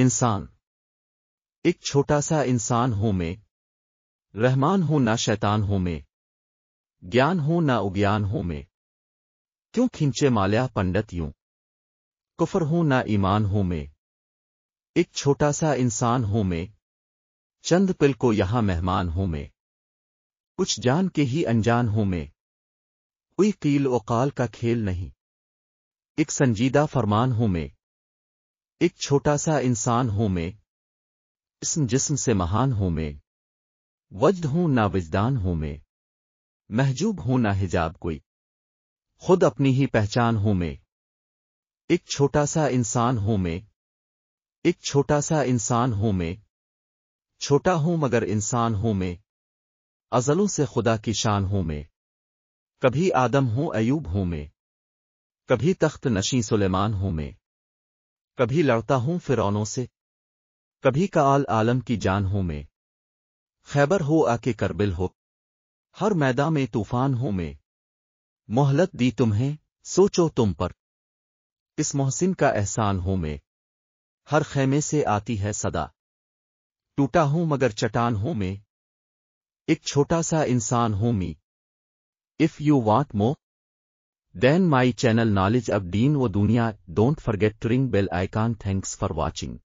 इंसान एक छोटा सा इंसान हो मैं रहमान हो ना शैतान हो मैं ज्ञान हो ना उज्ञान हो मैं क्यों खिंचे माल्या पंडित यूं कुफर हो ना ईमान हो मैं एक छोटा सा इंसान हो मैं चंद पिल को यहां मेहमान हो मैं कुछ जान के ही अनजान हो मैं कोई कील ओकाल का खेल नहीं एक संजीदा फरमान हो मैं एक छोटा सा इंसान हूं मैं इसम जिस्म से महान हूं मैं वजद हूं ना विजदान हूं मैं महजूब हूं ना हिजाब कोई खुद अपनी ही पहचान हूं मैं एक छोटा सा इंसान हूं मैं एक छोटा सा इंसान हूं मैं छोटा हूं मगर इंसान हूं मैं अजलों से खुदा की शान हूं मैं कभी आदम हूं अयूब हूं मैं कभी तख्त नशी सुलेमान हूं मैं कभी लड़ता हूं फिरौनों से कभी का आल आलम की जान हो मैं खैबर हो आके करबिल हो हर मैदान में तूफान हूं मैं मोहलत दी तुम्हें सोचो तुम पर इस मोहसिन का एहसान हो मैं हर खेमे से आती है सदा टूटा हूं मगर चटान हूं मैं एक छोटा सा इंसान हूं me if you want more Then my channel Knowledge of Deen o Dunya, don't forget to ring bell icon thanks for watching.